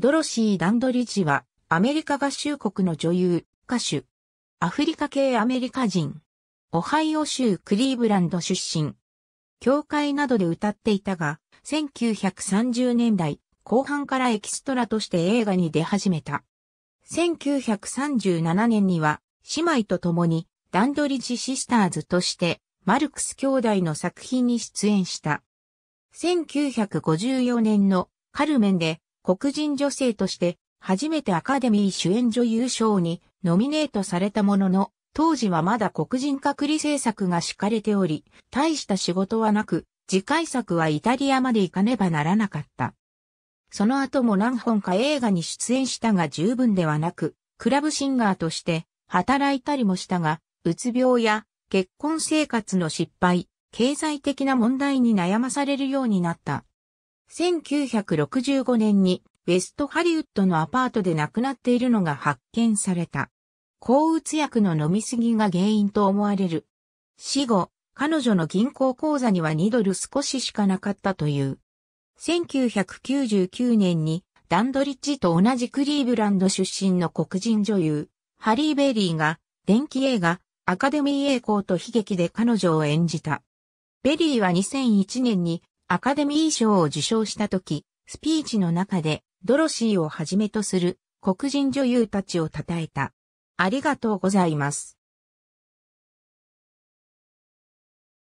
ドロシー・ダンドリッジは、アメリカ合衆国の女優、歌手。アフリカ系アメリカ人。オハイオ州クリーブランド出身。教会などで歌っていたが、1930年代後半からエキストラとして映画に出始めた。1937年には、姉妹と共にダンドリッジシスターズとして、マルクス兄弟の作品に出演した。1954年のカルメンで黒人女性として初めてアカデミー主演女優賞にノミネートされたものの、当時はまだ黒人隔離政策が敷かれており、大した仕事はなく、次回作はイタリアまで行かねばならなかった。その後も何本か映画に出演したが十分ではなく、クラブシンガーとして働いたりもしたが、うつ病や結婚生活の失敗、経済的な問題に悩まされるようになった。1965年にウェストハリウッドのアパートで亡くなっているのが発見された。抗うつ薬の飲みすぎが原因と思われる。死後、彼女の銀行口座には2ドル少ししかなかったという。1999年にダンドリッジと同じクリーブランド出身の黒人女優、ハリー・ベリーが電気映画アカデミー栄光と悲劇で彼女を演じた。ベリーは2001年にアカデミー賞を受賞した時、スピーチの中でドロシーをはじめとする黒人女優たちを称えた。ありがとうございます。